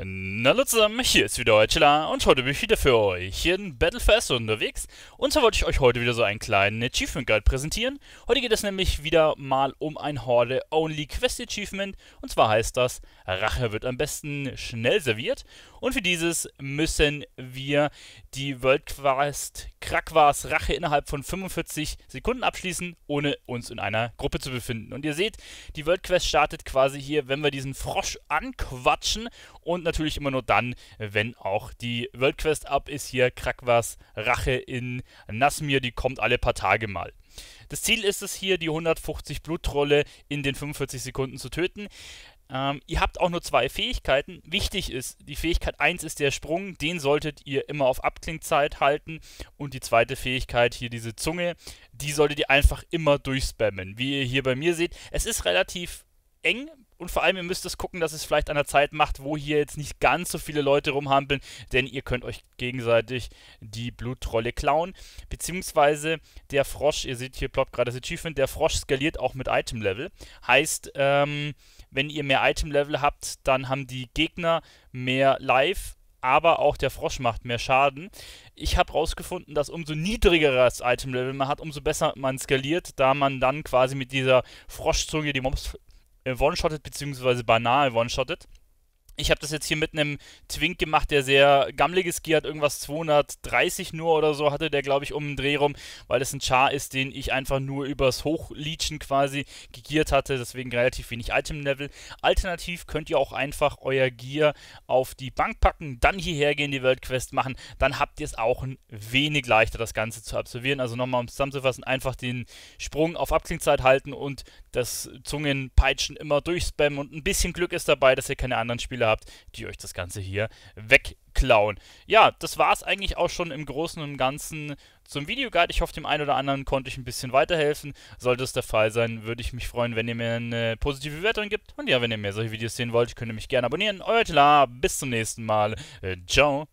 Na Hallo zusammen, hier ist wieder Heuchela und heute bin ich wieder für euch hier in Battlefest unterwegs. Und zwar wollte ich euch heute wieder so einen kleinen Achievement Guide präsentieren. Heute geht es nämlich wieder mal um ein Horde Only Quest Achievement und zwar heißt das Rache wird am besten schnell serviert. Und für dieses müssen wir die World Quest Krakwars Rache innerhalb von 45 Sekunden abschließen, ohne uns in einer Gruppe zu befinden. Und ihr seht, die World Quest startet quasi hier, wenn wir diesen Frosch anquatschen und natürlich immer nur dann, wenn auch die World Quest ab ist. Hier Krakwas Rache in Nasmir, die kommt alle paar Tage mal. Das Ziel ist es hier, die 150 Blutrolle in den 45 Sekunden zu töten. Ähm, ihr habt auch nur zwei Fähigkeiten. Wichtig ist, die Fähigkeit 1 ist der Sprung, den solltet ihr immer auf Abklingzeit halten. Und die zweite Fähigkeit, hier diese Zunge, die solltet ihr einfach immer durchspammen. Wie ihr hier bei mir seht, es ist relativ eng und vor allem, ihr müsst es gucken, dass es vielleicht an der Zeit macht, wo hier jetzt nicht ganz so viele Leute rumhampeln, denn ihr könnt euch gegenseitig die Bluttrolle klauen. Beziehungsweise der Frosch, ihr seht hier ploppt gerade das Achievement, der Frosch skaliert auch mit Item-Level. Heißt, ähm, wenn ihr mehr Item-Level habt, dann haben die Gegner mehr Life aber auch der Frosch macht mehr Schaden. Ich habe herausgefunden, dass umso niedrigeres Item-Level man hat, umso besser man skaliert, da man dann quasi mit dieser Froschzunge die Mobs äh, one shotted beziehungsweise banal one shotted ich habe das jetzt hier mit einem Twink gemacht, der sehr gammeliges Gear hat, irgendwas 230 nur oder so hatte der, glaube ich, um den Dreh rum, weil das ein Char ist, den ich einfach nur übers Hochleechen quasi gegiert hatte, deswegen relativ wenig Item-Level. Alternativ könnt ihr auch einfach euer Gear auf die Bank packen, dann hierher gehen, die Weltquest machen, dann habt ihr es auch ein wenig leichter, das Ganze zu absolvieren. Also nochmal, um zusammenzufassen, einfach den Sprung auf Abklingzeit halten und das Zungenpeitschen immer durchspammen und ein bisschen Glück ist dabei, dass ihr keine anderen Spieler habt, die euch das Ganze hier wegklauen. Ja, das war es eigentlich auch schon im Großen und Ganzen zum Videoguide. Ich hoffe, dem einen oder anderen konnte ich ein bisschen weiterhelfen. Sollte es der Fall sein, würde ich mich freuen, wenn ihr mir eine positive Bewertung gibt. Und ja, wenn ihr mehr solche Videos sehen wollt, könnt ihr mich gerne abonnieren. Euer Tila, bis zum nächsten Mal. Äh, ciao.